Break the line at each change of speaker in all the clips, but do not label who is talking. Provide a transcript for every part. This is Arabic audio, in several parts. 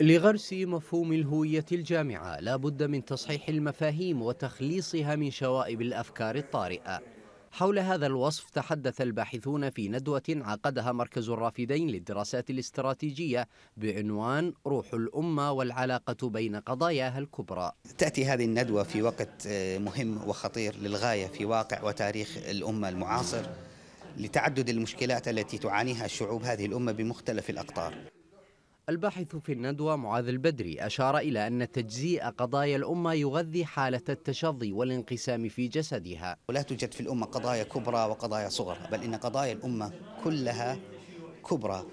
لغرس مفهوم الهوية الجامعة لا بد من تصحيح المفاهيم وتخليصها من شوائب الأفكار الطارئة حول هذا الوصف تحدث الباحثون في ندوة عقدها مركز الرافدين للدراسات الاستراتيجية بعنوان
روح الأمة والعلاقة بين قضاياها الكبرى تأتي هذه الندوة في وقت آه، مهم وخطير للغاية في واقع وتاريخ الأمة المعاصر لتعدد المشكلات التي تعانيها الشعوب هذه الأمة بمختلف الأقطار الباحث
في الندوة معاذ البدري أشار إلى أن تجزيء قضايا الأمة يغذي حالة
التشظي والانقسام في جسدها ولا توجد في الأمة قضايا كبرى وقضايا صغرى بل إن قضايا الأمة كلها كبرى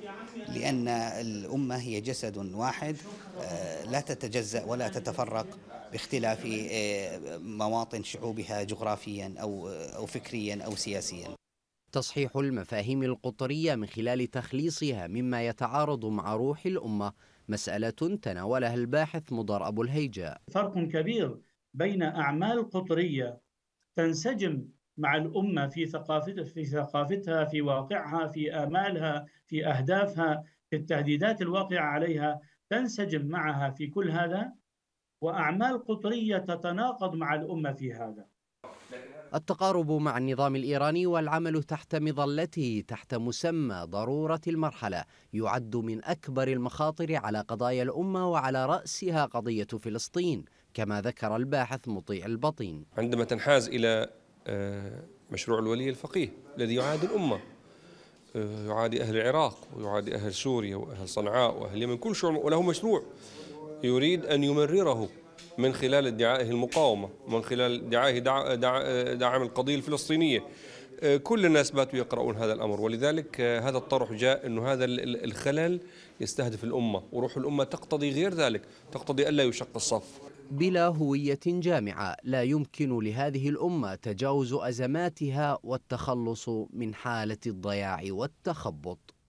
لأن الأمة هي جسد واحد آه، لا تتجزأ ولا تتفرق باختلاف آه، مواطن شعوبها جغرافيا أو آه، فكريا أو سياسيا تصحيح
المفاهيم القطرية من خلال تخليصها مما يتعارض مع روح الأمة مسألة تناولها الباحث مضر أبو الهيجة
فرق كبير بين أعمال قطرية تنسجم مع الأمة في ثقافتها في ثقافتها في واقعها في آمالها في أهدافها في التهديدات الواقعة عليها تنسجم معها في كل هذا وأعمال قطرية تتناقض مع الأمة في هذا
التقارب مع النظام الإيراني والعمل تحت مظلته تحت مسمى ضرورة المرحلة يعد من أكبر المخاطر على قضايا الأمة وعلى رأسها قضية فلسطين كما ذكر الباحث مطيع
البطين عندما تنحاز إلى آه، مشروع الولي الفقيه الذي يعادي الأمة آه، يعادي أهل العراق ويعادي أهل سوريا وأهل صنعاء وأهل اليمن كل شعب وله مشروع يريد أن يمرره من خلال ادعائه المقاومة من خلال ادعائه دع... دع... دع... القضية الفلسطينية آه، كل الناس باتوا يقرؤون هذا الأمر ولذلك آه، هذا الطرح جاء أنه هذا الخلل يستهدف الأمة وروح الأمة تقتضي غير ذلك تقتضي ألا يشق الصف بلا هوية جامعة
لا يمكن لهذه الأمة تجاوز أزماتها والتخلص من حالة الضياع والتخبط